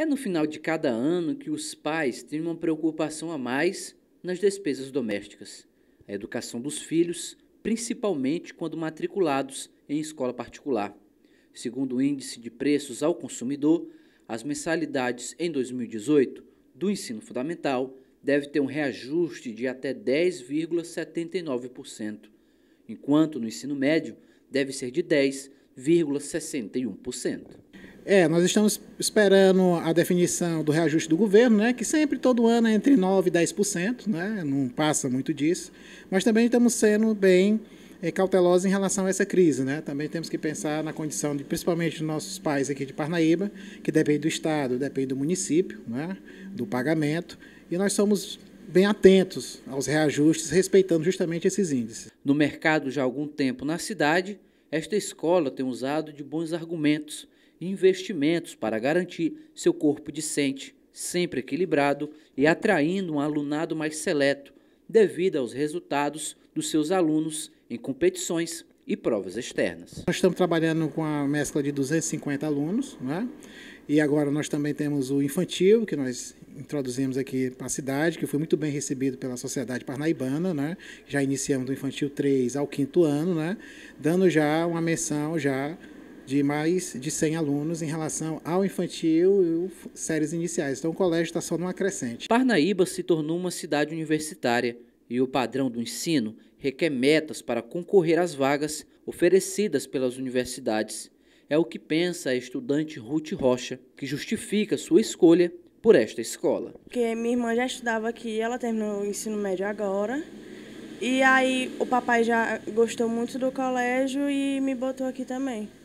É no final de cada ano que os pais têm uma preocupação a mais nas despesas domésticas. A educação dos filhos, principalmente quando matriculados em escola particular. Segundo o Índice de Preços ao Consumidor, as mensalidades em 2018 do ensino fundamental deve ter um reajuste de até 10,79%, enquanto no ensino médio deve ser de 10,61%. É, nós estamos esperando a definição do reajuste do governo, né, que sempre, todo ano, é entre 9% e 10%, né, não passa muito disso, mas também estamos sendo bem é, cautelosos em relação a essa crise. Né? Também temos que pensar na condição, de, principalmente dos nossos pais aqui de Parnaíba, que depende do Estado, depende do município, né, do pagamento, e nós somos bem atentos aos reajustes, respeitando justamente esses índices. No mercado já há algum tempo na cidade, esta escola tem usado de bons argumentos investimentos para garantir seu corpo decente, sempre equilibrado e atraindo um alunado mais seleto devido aos resultados dos seus alunos em competições e provas externas. Nós estamos trabalhando com a mescla de 250 alunos, né? e agora nós também temos o infantil, que nós introduzimos aqui para a cidade, que foi muito bem recebido pela sociedade parnaibana, né? já iniciamos do infantil 3 ao quinto ano, né? dando já uma menção já de mais de 100 alunos em relação ao infantil e séries iniciais. Então o colégio está só numa crescente. Parnaíba se tornou uma cidade universitária e o padrão do ensino requer metas para concorrer às vagas oferecidas pelas universidades. É o que pensa a estudante Ruth Rocha, que justifica sua escolha por esta escola. Porque minha irmã já estudava aqui, ela terminou o ensino médio agora. E aí o papai já gostou muito do colégio e me botou aqui também.